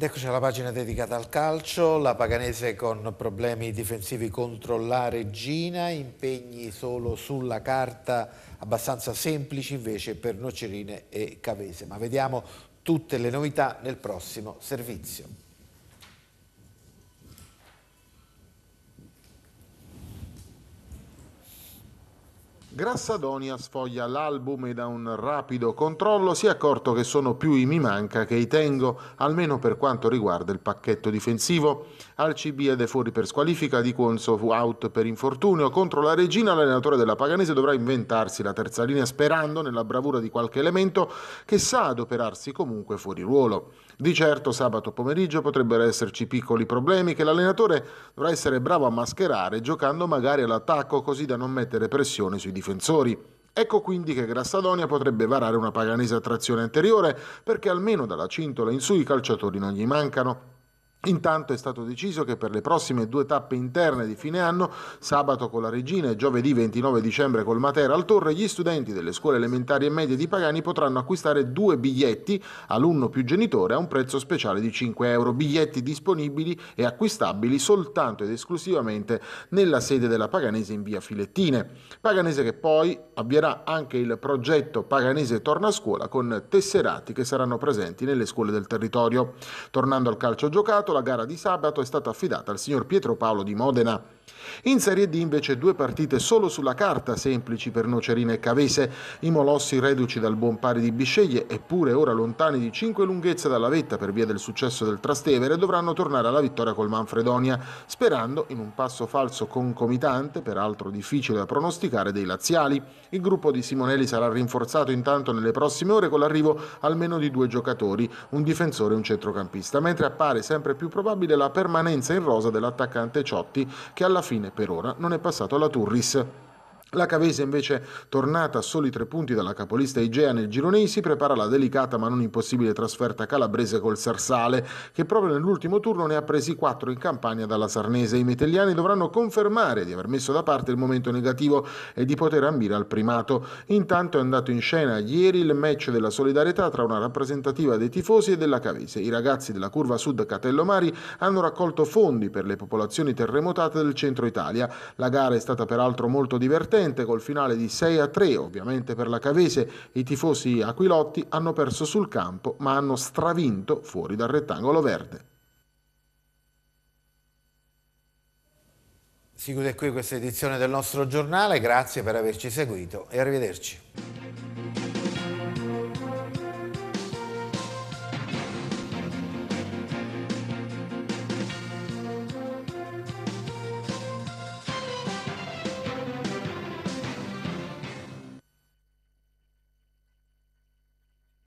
Ed eccoci alla pagina dedicata al calcio, la Paganese con problemi difensivi contro la Regina, impegni solo sulla carta abbastanza semplici invece per Nocerine e Cavese, ma vediamo tutte le novità nel prossimo servizio. Grassadonia sfoglia l'album e da un rapido controllo si è accorto che sono più i mi manca che i tengo, almeno per quanto riguarda il pacchetto difensivo. Al CB è fuori per squalifica, di Conso out per infortunio. Contro la regina l'allenatore della Paganese dovrà inventarsi la terza linea sperando nella bravura di qualche elemento che sa adoperarsi comunque fuori ruolo. Di certo sabato pomeriggio potrebbero esserci piccoli problemi che l'allenatore dovrà essere bravo a mascherare giocando magari all'attacco così da non mettere pressione sui difensori difensori. Ecco quindi che Grassadonia potrebbe varare una paganese attrazione anteriore, perché almeno dalla cintola in su i calciatori non gli mancano. Intanto è stato deciso che per le prossime due tappe interne di fine anno, sabato con la Regina e giovedì 29 dicembre col Matera al Torre, gli studenti delle scuole elementari e medie di Pagani potranno acquistare due biglietti, alunno più genitore, a un prezzo speciale di 5 euro. Biglietti disponibili e acquistabili soltanto ed esclusivamente nella sede della Paganese in via Filettine. Paganese che poi avvierà anche il progetto Paganese Torna a Scuola con tesserati che saranno presenti nelle scuole del territorio. Tornando al calcio giocato, la gara di sabato è stata affidata al signor Pietro Paolo di Modena in Serie D invece due partite solo sulla carta semplici per Nocerina e Cavese, i molossi reduci dal buon pari di Bisceglie, eppure ora lontani di 5 lunghezze dalla vetta per via del successo del Trastevere, dovranno tornare alla vittoria col Manfredonia, sperando in un passo falso concomitante, peraltro difficile da pronosticare, dei laziali. Il gruppo di Simonelli sarà rinforzato intanto nelle prossime ore con l'arrivo almeno di due giocatori, un difensore e un centrocampista, mentre appare sempre più probabile la permanenza in rosa dell'attaccante Ciotti, che alla alla fine per ora non è passato alla Turris. La Cavese invece, tornata a soli tre punti dalla capolista Igea nel girone, si prepara la delicata ma non impossibile trasferta calabrese col Sarsale, che proprio nell'ultimo turno ne ha presi quattro in campagna dalla Sarnese. I metelliani dovranno confermare di aver messo da parte il momento negativo e di poter ambire al primato. Intanto è andato in scena ieri il match della solidarietà tra una rappresentativa dei tifosi e della Cavese. I ragazzi della curva sud Catellomari hanno raccolto fondi per le popolazioni terremotate del centro Italia. La gara è stata peraltro molto divertente divertente col finale di 6 a 3, ovviamente per la Cavese, i tifosi aquilotti hanno perso sul campo ma hanno stravinto fuori dal rettangolo verde. Si chiude qui questa edizione del nostro giornale, grazie per averci seguito e arrivederci.